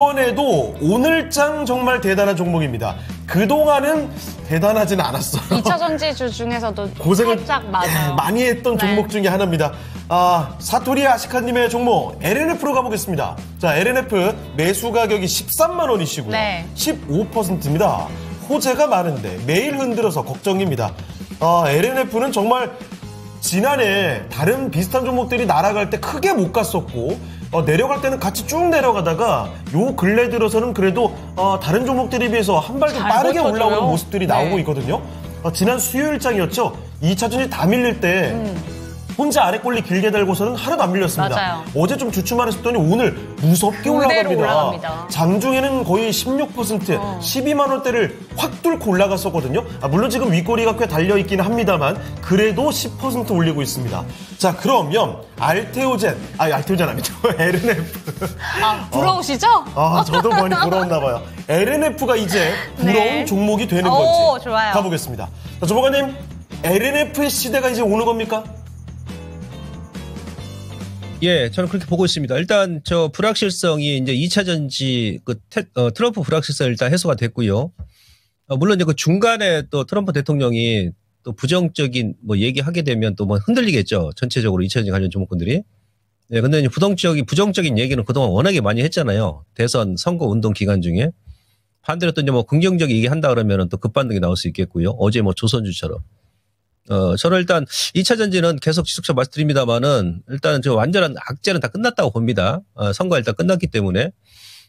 이번에도 오늘장 정말 대단한 종목입니다. 그동안은 대단하진 않았어요. 2차 전지주 중에서도 고생을 살짝 맞아요. 많이 했던 네. 종목 중에 하나입니다. 아, 사토리 아시카님의 종목 LNF로 가보겠습니다. 자, LNF 매수 가격이 13만 원이시고요. 네. 15%입니다. 호재가 많은데 매일 흔들어서 걱정입니다. 아, LNF는 정말 지난해 다른 비슷한 종목들이 날아갈 때 크게 못 갔었고 어, 내려갈 때는 같이 쭉 내려가다가 요 근래 들어서는 그래도 어, 다른 종목들에 비해서 한 발 좀 빠르게 올라오는 모습들이 네. 나오고 있거든요. 어, 지난 수요일장이었죠. 2차전이 다 밀릴 때 음. 혼자 아래 꼴리 길게 달고서는 하루도 안 밀렸습니다. 맞아요. 어제 좀주춤하셨더니 오늘 무섭게 올라갑니다. 올라갑니다. 장중에는 거의 16% 어. 12만 원대를 확 뚫고 올라갔었거든요. 아, 물론 지금 윗꼬리가 꽤 달려 있기는 합니다만 그래도 10% 올리고 있습니다. 자 그러면 알테오젠 아 알테오젠 아니죠 LNF 아 부러우시죠? 어, 아 저도 많이 부러웠나 봐요. LNF가 이제 네. 부러운 네. 종목이 되는 건지 오, 가보겠습니다. 조보관님 LNF의 시대가 이제 오는 겁니까? 예, 저는 그렇게 보고 있습니다. 일단 저 불확실성이 이제 2차 전지 그 태, 어, 트럼프 불확실성 일단 해소가 됐고요. 어, 물론 이제 그 중간에 또 트럼프 대통령이 또 부정적인 뭐 얘기하게 되면 또 뭐 흔들리겠죠. 전체적으로 2차 전지 관련 종목군들이. 예, 근데 이제 부정적인 부정적인 얘기는 그동안 워낙에 많이 했잖아요. 대선 선거 운동 기간 중에 반대로 또 이제 뭐 긍정적 인 얘기 한다 그러면은 또 급반등이 나올 수 있겠고요. 어제 뭐 조선주처럼. 어, 저는 일단 2차 전지는 계속 지속적 으로 말씀드립니다만은 일단은 저 완전한 악재는 다 끝났다고 봅니다. 어, 선거가 일단 끝났기 때문에.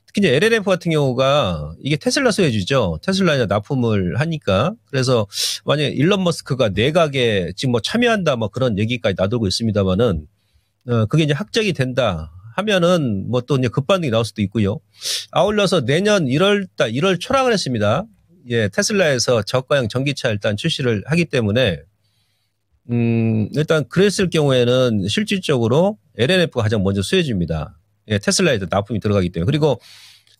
특히 이제 LLF 같은 경우가 이게 테슬라 소유주죠. 테슬라에 납품을 하니까. 그래서 만약에 일론 머스크가 내각에 지금 뭐 참여한다 뭐 그런 얘기까지 나돌고 있습니다만은 어, 그게 이제 학적이 된다 하면은 뭐 또 이제 급반응이 나올 수도 있고요. 아울러서 내년 1월 달 1월 초락을 했습니다. 예, 테슬라에서 저가형 전기차 일단 출시를 하기 때문에 음, 일단 그랬을 경우에는 실질적으로 LNF가 가장 먼저 수혜집니다 예, 테슬라에도 납품이 들어가기 때문에. 그리고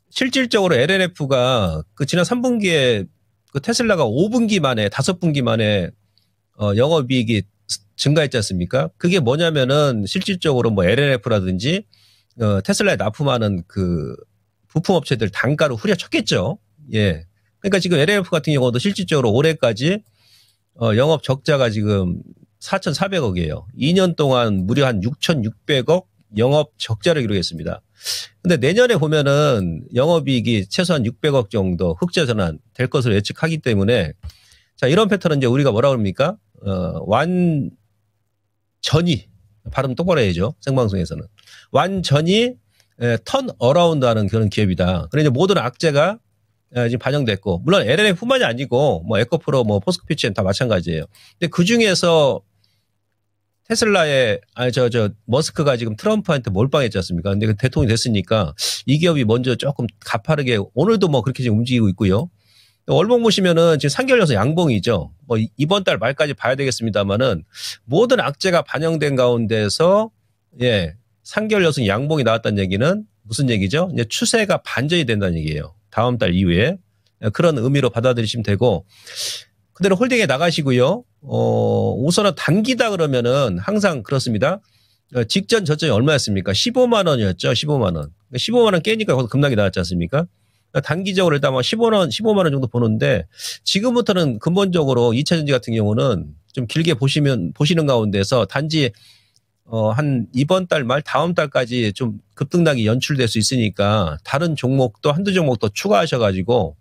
실질적으로 LNF가 그 지난 3분기에 그 테슬라가 5분기 만에 5분기 만에 어, 영업이익이 증가했지 않습니까? 그게 뭐냐면은 실질적으로 뭐 LNF라든지 어, 테슬라에 납품하는 그 부품 업체들 단가로 후려쳤겠죠. 예. 그러니까 지금 LNF 같은 경우도 실질적으로 올해까지 어, 영업 적자가 지금 4,400억이에요. 2년 동안 무려 한 6,600억 영업 적자를 기록했습니다. 근데 내년에 보면은 영업이익이 최소한 600억 정도 흑자 전환 될 것으로 예측하기 때문에 자, 이런 패턴은 이제 우리가 뭐라 그럽니까? 어, 완전히 발음 똑바로 해야죠. 생방송에서는. 완전히 에, 턴 어라운드 하는 그런 기업이다. 그래서 모든 악재가 에, 지금 반영됐고, 물론 LNA 뿐만이 아니고, 뭐, 에코프로, 뭐, 포스코피치엔 다 마찬가지예요. 근데 그 중에서 테슬라에아저저 머스크가 지금 트럼프한테 몰빵했지 않습니까? 근데 그 대통령이 됐으니까 이 기업이 먼저 조금 가파르게 오늘도 뭐 그렇게 지금 움직이고 있고요. 월봉 보시면은 지금 3개월 연속 양봉이죠. 뭐 이번 달 말까지 봐야 되겠습니다만은 모든 악재가 반영된 가운데서 예, 3개월 연속 양봉이 나왔다는 얘기는 무슨 얘기죠? 이제 추세가 반전이 된다는 얘기예요. 다음 달 이후에 그런 의미로 받아들이시면 되고 그대로 홀딩에 나가시고요. 어, 우선은 단기다 그러면은 항상 그렇습니다. 어, 직전 저점이 얼마였습니까? 15만 원이었죠. 15만 원. 15만 그러니까 원 깨니까 거기서 급락이 나왔지 않습니까? 그러니까 단기적으로 일단 뭐 15만 원, 15만 원 정도 보는데 지금부터는 근본적으로 2차 전지 같은 경우는 좀 길게 보시면 보시는 가운데서 단지 어, 한 이번 달 말 다음 달까지 좀 급등락이 연출될 수 있으니까 다른 종목도 한두 종목 도 추가하셔가지고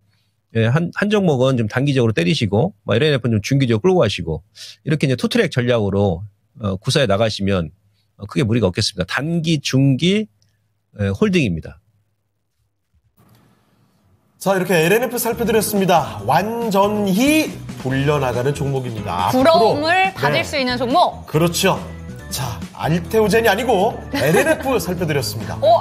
예, 한, 한종목은 좀 단기적으로 때리시고, 막 LNF는 좀 중기적으로 끌고 가시고, 이렇게 이제 투트랙 전략으로 어, 구사해 나가시면 어, 크게 무리가 없겠습니다. 단기, 중기, 예, 홀딩입니다. 자, 이렇게 LNF 살펴드렸습니다. 완전히 돌려나가는 종목입니다. 부러움을 앞으로, 가질 네. 수 있는 종목. 그렇죠. 자, 알테오젠이 아니고 LNF 살펴드렸습니다. 어,